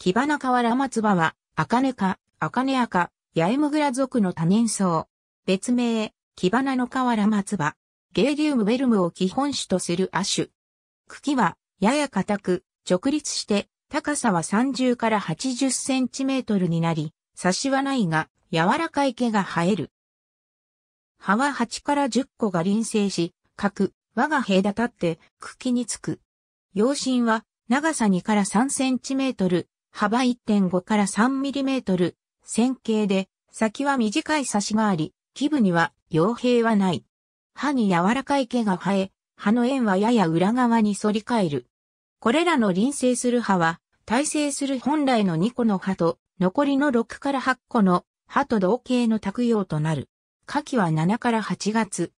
キバナカワラマツバは、アカネカ、アカネアカ、ヤエムグラ族の多年草。別名、キバナのカワラマツバ。ゲデリウムウェルムを基本種とする亜種。茎は、やや硬く、直立して、高さは30から80センチメートルになり、差しはないが、柔らかい毛が生える。葉は8から10個が輪生し、角、輪が平隔たって、茎につく。葉身は、長さ2から3センチメートル、幅1.5から 3mm、線形で、先は短い差しがあり、基部には傭兵はない。歯に柔らかい毛が生え、歯の円はやや裏側に反り返る。これらの臨生する歯は、耐生する本来の2個の歯と、残りの6から8個の歯と同型の卓用となる。下記は7から8月。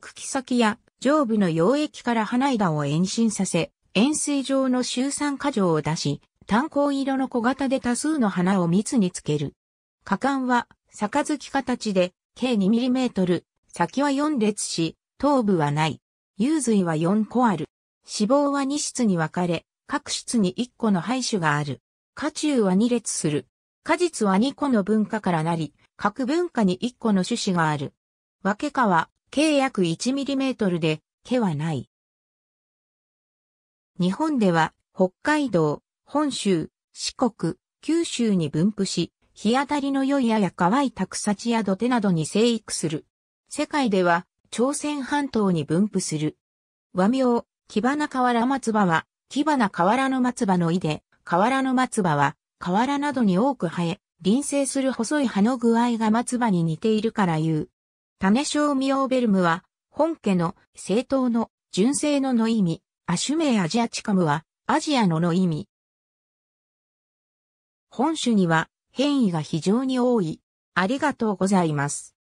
茎先や上部の溶液から花枝を延伸させ、円錐状の周酸過剰を出し、炭鉱色の小型で多数の花を密につける。果敢は、杯形で、計 2mm、先は4列し、頭部はない。幽髄は4個ある。脂肪は2室に分かれ、各室に1個の排種がある。下中は2列する。果実は2個の文化からなり、各文化に1個の種子がある。分け花は、計約 1mm で、毛はない。日本では、北海道、本州、四国、九州に分布し、日当たりの良いやや乾いた草地や土手などに生育する。世界では、朝鮮半島に分布する。和名、木花原松葉は、木花瓦の松葉の井で、瓦の松葉は、原などに多く生え、臨生する細い葉の具合が松葉に似ているから言う。種小ミオーベルムは、本家の、正当の、純正のの意味、アシュメイアジアチカムは、アジアのの意味、本種には変異が非常に多い。ありがとうございます。